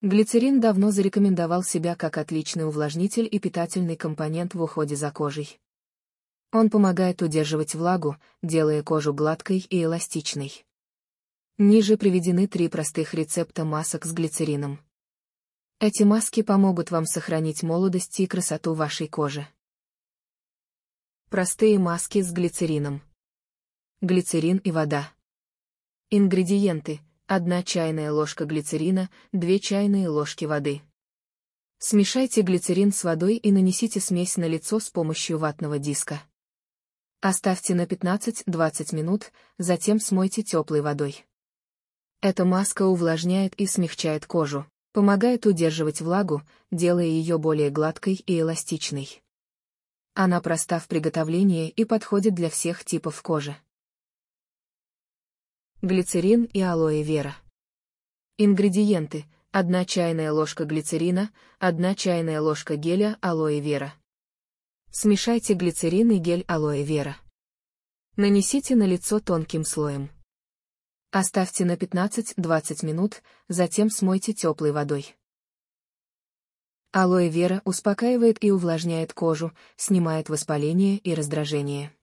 Глицерин давно зарекомендовал себя как отличный увлажнитель и питательный компонент в уходе за кожей. Он помогает удерживать влагу, делая кожу гладкой и эластичной. Ниже приведены три простых рецепта масок с глицерином. Эти маски помогут вам сохранить молодость и красоту вашей кожи. Простые маски с глицерином. Глицерин и вода. Ингредиенты – 1 чайная ложка глицерина, 2 чайные ложки воды. Смешайте глицерин с водой и нанесите смесь на лицо с помощью ватного диска. Оставьте на 15-20 минут, затем смойте теплой водой. Эта маска увлажняет и смягчает кожу, помогает удерживать влагу, делая ее более гладкой и эластичной. Она проста в приготовлении и подходит для всех типов кожи глицерин и алоэ вера. Ингредиенты. 1 чайная ложка глицерина, 1 чайная ложка геля алоэ вера. Смешайте глицерин и гель алоэ вера. Нанесите на лицо тонким слоем. Оставьте на 15-20 минут, затем смойте теплой водой. Алоэ вера успокаивает и увлажняет кожу, снимает воспаление и раздражение.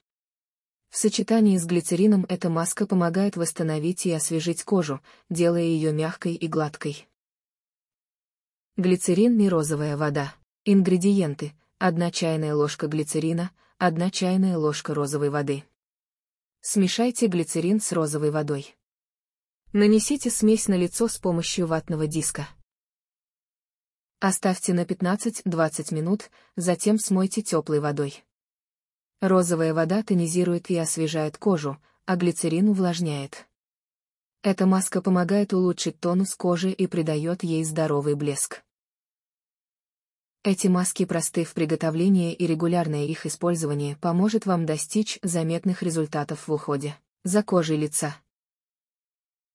В сочетании с глицерином эта маска помогает восстановить и освежить кожу, делая ее мягкой и гладкой. Глицерин и розовая вода. Ингредиенты. 1 чайная ложка глицерина, 1 чайная ложка розовой воды. Смешайте глицерин с розовой водой. Нанесите смесь на лицо с помощью ватного диска. Оставьте на 15-20 минут, затем смойте теплой водой. Розовая вода тонизирует и освежает кожу, а глицерин увлажняет. Эта маска помогает улучшить тонус кожи и придает ей здоровый блеск. Эти маски просты в приготовлении и регулярное их использование поможет вам достичь заметных результатов в уходе за кожей лица.